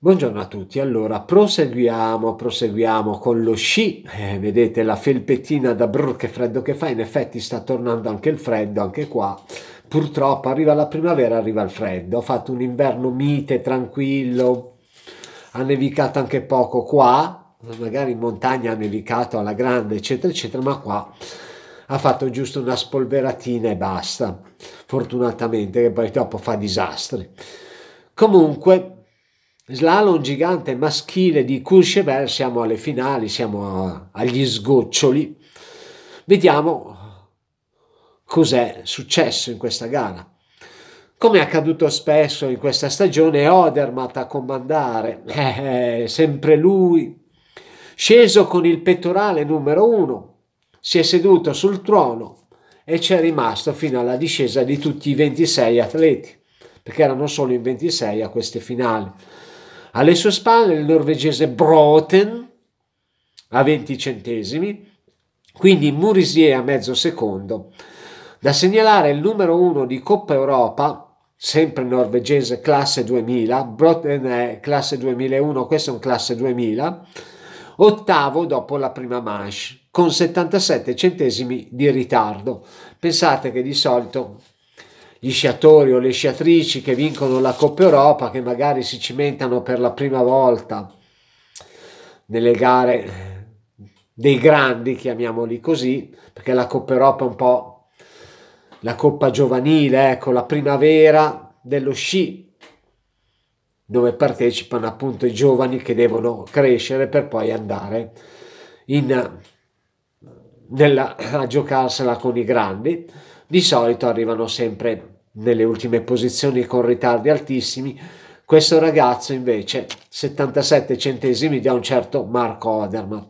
Buongiorno a tutti, allora proseguiamo, proseguiamo con lo sci, eh, vedete la felpettina da brr che freddo che fa, in effetti sta tornando anche il freddo, anche qua, purtroppo arriva la primavera, arriva il freddo, ho fatto un inverno mite, tranquillo, ha nevicato anche poco qua, magari in montagna ha nevicato alla grande eccetera eccetera, ma qua ha fatto giusto una spolveratina e basta, fortunatamente che poi dopo fa disastri. Comunque slalom gigante maschile di Courchevel, siamo alle finali, siamo agli sgoccioli. Vediamo cos'è successo in questa gara. Come è accaduto spesso in questa stagione, è Odermatt a comandare, eh, sempre lui, sceso con il pettorale numero uno, si è seduto sul trono e ci è rimasto fino alla discesa di tutti i 26 atleti, perché erano solo in 26 a queste finali alle sue spalle il norvegese Broten a 20 centesimi, quindi Murisier a mezzo secondo. Da segnalare il numero uno di Coppa Europa, sempre norvegese classe 2000, Broten è classe 2001, questo è un classe 2000, ottavo dopo la prima manche, con 77 centesimi di ritardo. Pensate che di solito gli sciatori o le sciatrici che vincono la Coppa Europa, che magari si cimentano per la prima volta nelle gare dei grandi, chiamiamoli così, perché la Coppa Europa è un po' la Coppa Giovanile, ecco, la primavera dello sci, dove partecipano appunto i giovani che devono crescere per poi andare in, nella, a giocarsela con i grandi di solito arrivano sempre nelle ultime posizioni con ritardi altissimi. Questo ragazzo invece 77 centesimi da un certo Marco Oderman,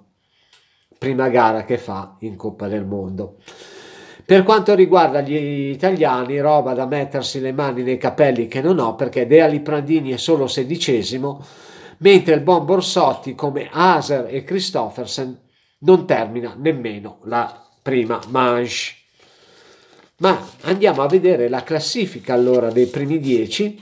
prima gara che fa in Coppa del Mondo. Per quanto riguarda gli italiani, roba da mettersi le mani nei capelli che non ho perché De Aliprandini è solo sedicesimo, mentre il buon Borsotti come Aser e Christoffersen non termina nemmeno la prima manche. Ma andiamo a vedere la classifica allora dei primi dieci,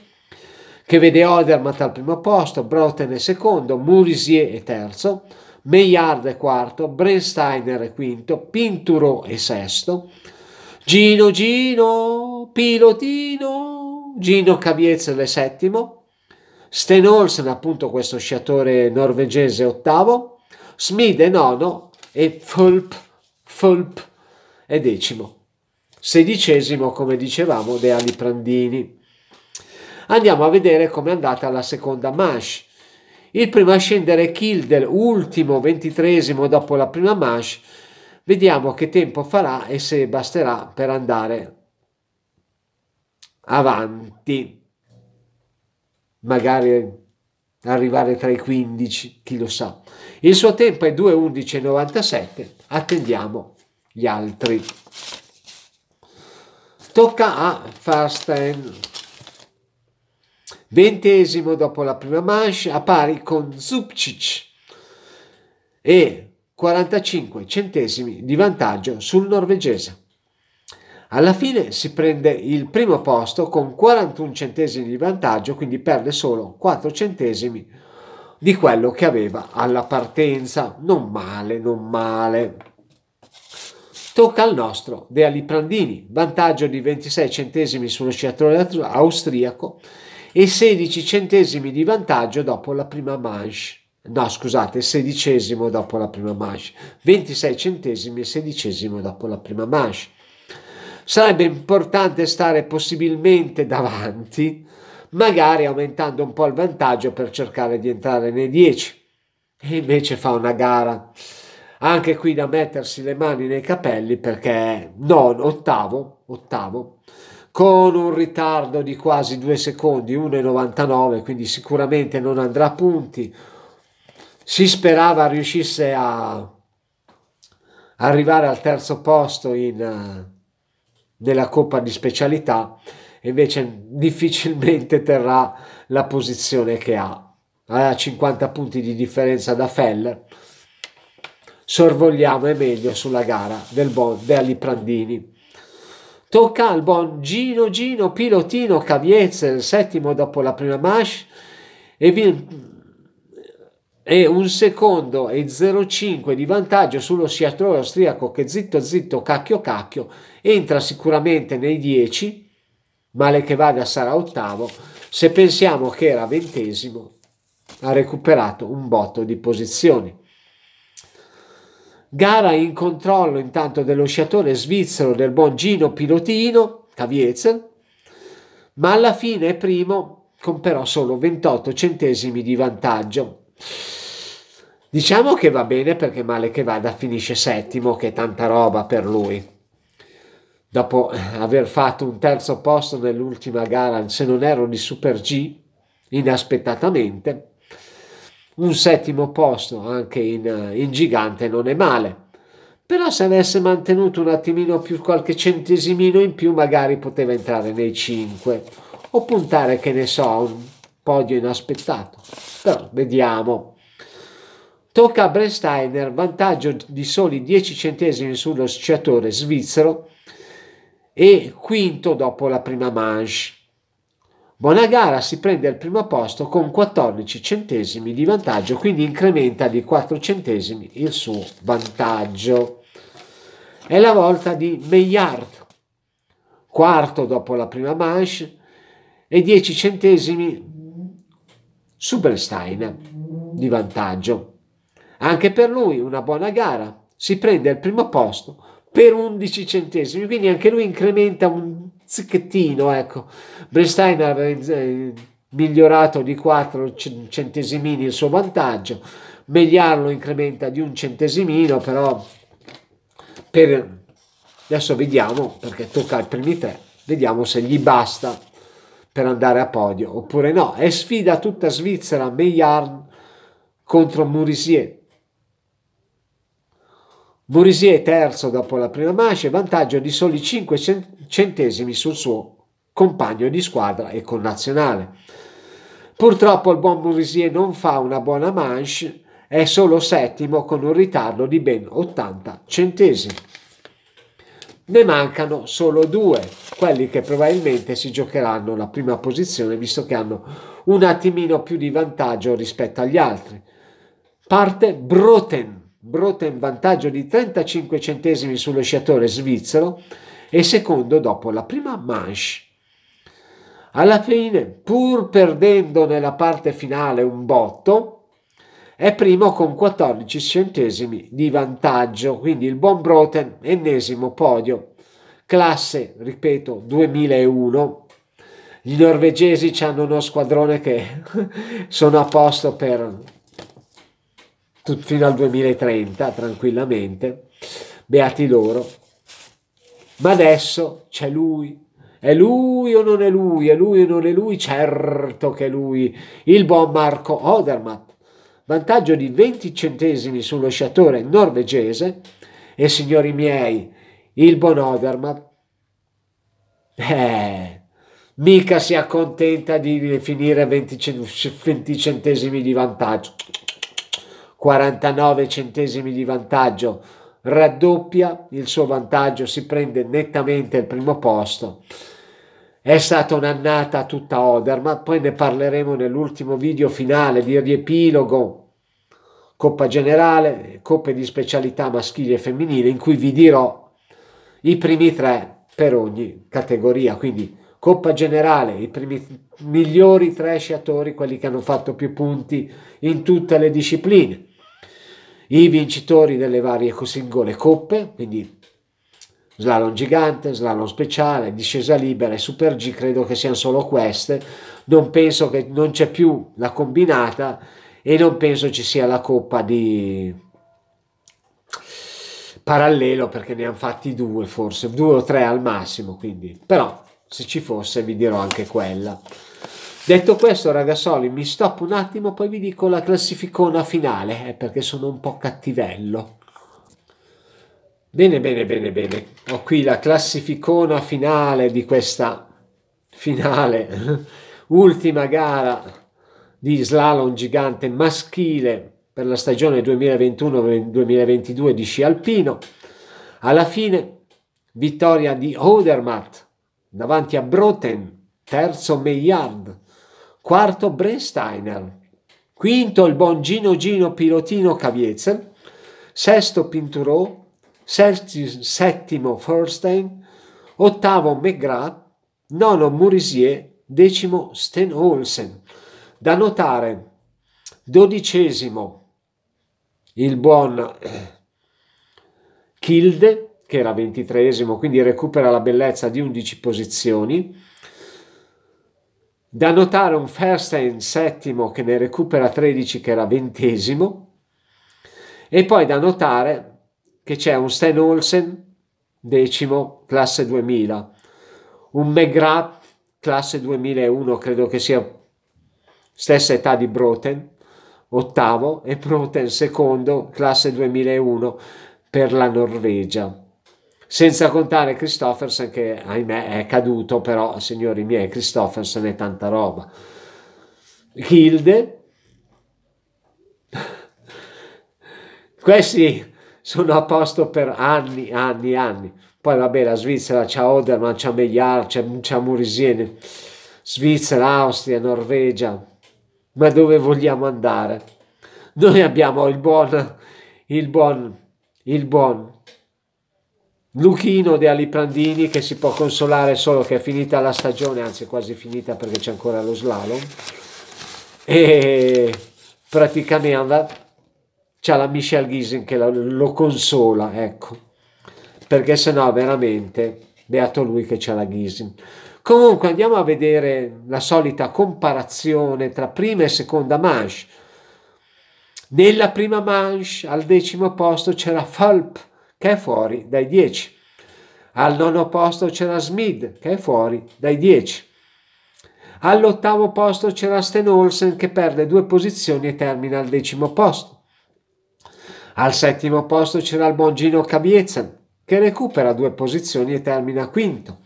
che vede Odermatt al primo posto, Broten è secondo, Murisier è terzo, Meillard è quarto, Brensteiner è quinto, Pinturo è sesto, Gino Gino, Pilotino, Gino Caviezel è settimo, Sten Olsen appunto questo sciatore norvegese ottavo, Smith è nono e Fulp, Fulp è decimo sedicesimo, come dicevamo, De Ali Prandini. Andiamo a vedere com'è andata la seconda manche. Il primo a scendere è Kilder, ultimo, ventitresimo dopo la prima manche. Vediamo che tempo farà e se basterà per andare avanti. Magari arrivare tra i 15, chi lo sa. Il suo tempo è 2.11.97, attendiamo gli altri. Tocca a Farstein. Ventesimo dopo la prima manche a pari con Zubcic e 45 centesimi di vantaggio sul norvegese. Alla fine si prende il primo posto con 41 centesimi di vantaggio, quindi perde solo 4 centesimi di quello che aveva alla partenza. Non male, non male. Tocca al nostro De Aliprandini, vantaggio di 26 centesimi sullo sciatore austriaco e 16 centesimi di vantaggio dopo la prima manche. No, scusate, sedicesimo dopo la prima manche, 26 centesimi e sedicesimo dopo la prima manche. Sarebbe importante stare possibilmente davanti, magari aumentando un po' il vantaggio per cercare di entrare nei 10. E invece fa una gara anche qui da mettersi le mani nei capelli perché è non, ottavo, ottavo, con un ritardo di quasi due secondi, 1,99, quindi sicuramente non andrà a punti. Si sperava riuscisse a arrivare al terzo posto in, eh, nella Coppa di Specialità, invece difficilmente terrà la posizione che ha. Ha 50 punti di differenza da Feller sorvogliamo, è meglio, sulla gara del Bon degli Prandini. Tocca al Bon Gino Gino Pilotino Caviezze, il settimo dopo la prima manche, e, vi... e un secondo e 0,5 di vantaggio sullo sciatore austriaco che zitto zitto cacchio cacchio entra sicuramente nei 10, male che vada sarà ottavo, se pensiamo che era ventesimo ha recuperato un botto di posizioni. Gara in controllo intanto dello sciatore svizzero del buon Gino Pilotino, Caviezel, ma alla fine primo con però solo 28 centesimi di vantaggio. Diciamo che va bene perché male che vada finisce settimo, che è tanta roba per lui. Dopo aver fatto un terzo posto nell'ultima gara, se non ero di Super G, inaspettatamente, un settimo posto anche in, in gigante non è male però se avesse mantenuto un attimino più qualche centesimino in più magari poteva entrare nei 5 o puntare che ne so a un podio inaspettato però vediamo tocca a Brensteiner vantaggio di soli 10 centesimi sullo sciatore svizzero e quinto dopo la prima manche Buona gara si prende al primo posto con 14 centesimi di vantaggio, quindi incrementa di 4 centesimi il suo vantaggio. È la volta di Meillard, quarto dopo la prima manche e 10 centesimi su di vantaggio. Anche per lui una buona gara, si prende al primo posto per 11 centesimi, quindi anche lui incrementa un zicchettino, ecco. Brenstein ha eh, migliorato di 4 centesimini il suo vantaggio, Megliar lo incrementa di un centesimino, però per... adesso vediamo, perché tocca ai primi tre, vediamo se gli basta per andare a podio oppure no. È sfida tutta Svizzera, Megliar contro Murisier. Murisier terzo dopo la prima manche, vantaggio di soli 5 centesimi centesimi sul suo compagno di squadra e connazionale. Purtroppo il buon Murisier non fa una buona manche, è solo settimo con un ritardo di ben 80 centesimi. Ne mancano solo due, quelli che probabilmente si giocheranno la prima posizione visto che hanno un attimino più di vantaggio rispetto agli altri. Parte Broten, Broten vantaggio di 35 centesimi sullo sciatore svizzero e secondo dopo la prima manche. Alla fine, pur perdendo nella parte finale un botto, è primo con 14 centesimi di vantaggio, quindi il buon Broten, ennesimo podio. Classe, ripeto, 2001. Gli norvegesi hanno uno squadrone che sono a posto per fino al 2030, tranquillamente. Beati loro. Ma adesso c'è lui. È lui o non è lui? È lui o non è lui? Certo che è lui, il buon Marco Odermatt. Vantaggio di 20 centesimi sullo sciatore norvegese. E signori miei, il buon Odermatt, eh, mica si accontenta di finire 20 centesimi di vantaggio. 49 centesimi di vantaggio raddoppia il suo vantaggio, si prende nettamente il primo posto. È stata un'annata tutta Oder, ma poi ne parleremo nell'ultimo video finale di riepilogo Coppa Generale, Coppe di specialità maschile e femminile, in cui vi dirò i primi tre per ogni categoria. Quindi Coppa Generale, i primi, migliori tre sciatori, quelli che hanno fatto più punti in tutte le discipline i vincitori delle varie singole coppe, quindi slalom gigante, slalom speciale, discesa libera e super G, credo che siano solo queste, non penso che non c'è più la combinata e non penso ci sia la coppa di parallelo perché ne hanno fatti due forse, due o tre al massimo, quindi però se ci fosse vi dirò anche quella. Detto questo, ragazzoli, mi stoppo un attimo, poi vi dico la classificona finale, eh, perché sono un po' cattivello. Bene, bene, bene, bene. Ho qui la classificona finale di questa finale, ultima gara di slalom gigante maschile per la stagione 2021-2022 di sci alpino. Alla fine, vittoria di Odermatt davanti a Broten, terzo Meillard, quarto Brensteiner, quinto il buon Gino Gino Pilotino Caviezel, sesto Pinturò, settimo Forstein, ottavo McGrath, nono Murisier, decimo Sten Olsen. Da notare, dodicesimo il buon eh, Kilde, che era ventitreesimo, quindi recupera la bellezza di 11 posizioni, da notare un Fersen settimo che ne recupera 13 che era ventesimo e poi da notare che c'è un Sten Olsen decimo classe 2000, un McGrath classe 2001 credo che sia stessa età di Broten ottavo e Broten secondo classe 2001 per la Norvegia. Senza contare Christoffersen che ahimè è caduto, però signori miei, Christoffersen è tanta roba. Hilde. Questi sono a posto per anni, anni, anni. Poi vabbè, la Svizzera c'ha Oderman, c'ha Meillard, c'ha, c'ha Murisiene. Svizzera, Austria, Norvegia. Ma dove vogliamo andare? Noi abbiamo il buon, il buon, il buon Luchino di Aliprandini che si può consolare solo che è finita la stagione, anzi è quasi finita perché c'è ancora lo slalom. E praticamente c'è la Michelle Ghisin che lo consola, ecco, perché sennò veramente beato lui che c'è la Ghisin. Comunque andiamo a vedere la solita comparazione tra prima e seconda manche. Nella prima manche al decimo posto c'era Falp che è fuori dai 10. Al nono posto c'era Smith, che è fuori dai 10. All'ottavo posto c'era Sten Olsen, che perde due posizioni e termina al decimo posto. Al settimo posto c'era il buon Gino Kabietzen, che recupera due posizioni e termina quinto.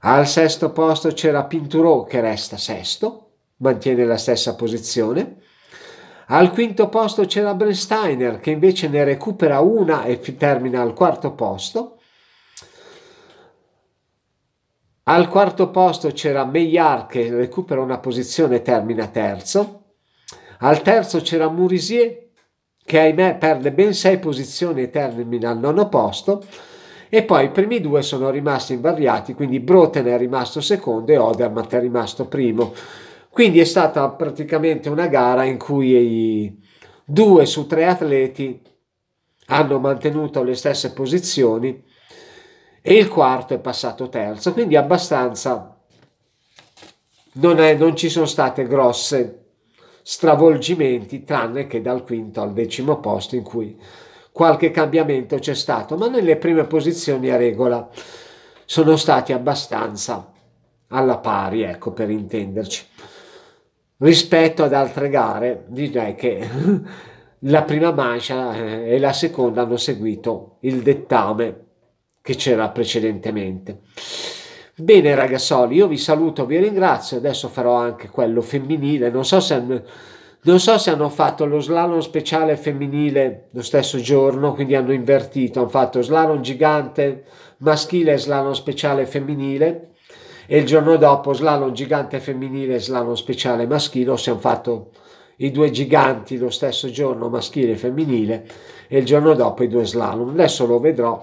Al sesto posto c'era Pinturò, che resta sesto, mantiene la stessa posizione. Al quinto posto c'era Brensteiner che invece ne recupera una e termina al quarto posto. Al quarto posto c'era Meillard che recupera una posizione e termina terzo. Al terzo c'era Murisier che ahimè perde ben sei posizioni e termina al nono posto. E poi i primi due sono rimasti invariati, quindi Broten è rimasto secondo e Odermatt è rimasto primo. Quindi è stata praticamente una gara in cui i due su tre atleti hanno mantenuto le stesse posizioni e il quarto è passato terzo, quindi abbastanza non, è, non ci sono state grosse stravolgimenti tranne che dal quinto al decimo posto in cui qualche cambiamento c'è stato, ma nelle prime posizioni a regola sono stati abbastanza alla pari, ecco per intenderci rispetto ad altre gare direi che la prima mancia eh, e la seconda hanno seguito il dettame che c'era precedentemente bene ragazzoli io vi saluto vi ringrazio adesso farò anche quello femminile non so se hanno, non so se hanno fatto lo slalom speciale femminile lo stesso giorno quindi hanno invertito hanno fatto slalom gigante maschile e slalom speciale femminile e il giorno dopo slalom gigante femminile e slalom speciale maschile, abbiamo fatto i due giganti lo stesso giorno, maschile e femminile, e il giorno dopo i due slalom. Adesso lo vedrò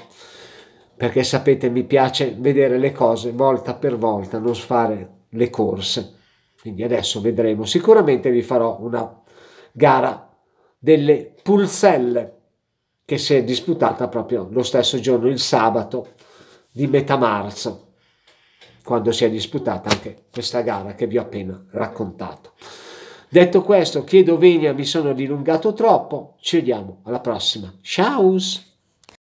perché sapete mi piace vedere le cose volta per volta, non fare le corse. Quindi adesso vedremo. Sicuramente vi farò una gara delle pulselle che si è disputata proprio lo stesso giorno, il sabato di metà marzo quando si è disputata anche questa gara che vi ho appena raccontato. Detto questo, chiedo venia, mi sono dilungato troppo, ci vediamo alla prossima. Ciao!